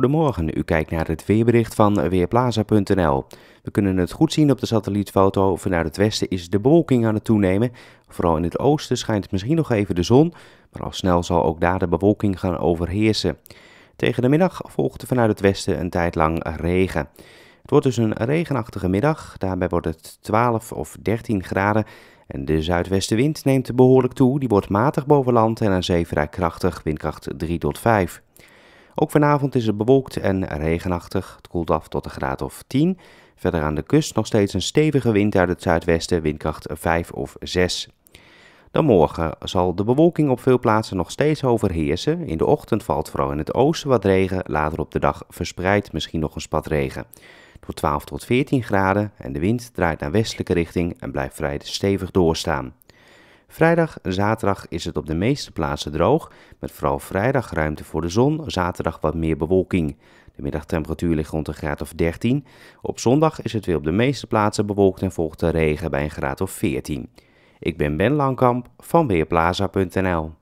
Goedemorgen, u kijkt naar het weerbericht van Weerplaza.nl. We kunnen het goed zien op de satellietfoto. Vanuit het westen is de bewolking aan het toenemen. Vooral in het oosten schijnt misschien nog even de zon, maar al snel zal ook daar de bewolking gaan overheersen. Tegen de middag volgt vanuit het westen een tijd lang regen. Het wordt dus een regenachtige middag, daarbij wordt het 12 of 13 graden. En de zuidwestenwind neemt behoorlijk toe, die wordt matig boven land en aan zee vrij krachtig, windkracht 3 tot 5. Ook vanavond is het bewolkt en regenachtig. Het koelt af tot een graad of 10. Verder aan de kust nog steeds een stevige wind uit het zuidwesten, windkracht 5 of 6. Dan morgen zal de bewolking op veel plaatsen nog steeds overheersen. In de ochtend valt vooral in het oosten wat regen, later op de dag verspreid misschien nog een spat regen. Tot 12 tot 14 graden en de wind draait naar westelijke richting en blijft vrij stevig doorstaan. Vrijdag en zaterdag is het op de meeste plaatsen droog, met vooral vrijdag ruimte voor de zon, zaterdag wat meer bewolking. De middagtemperatuur ligt rond een graad of 13. Op zondag is het weer op de meeste plaatsen bewolkt en volgt de regen bij een graad of 14. Ik ben Ben Langkamp van Weerplaza.nl.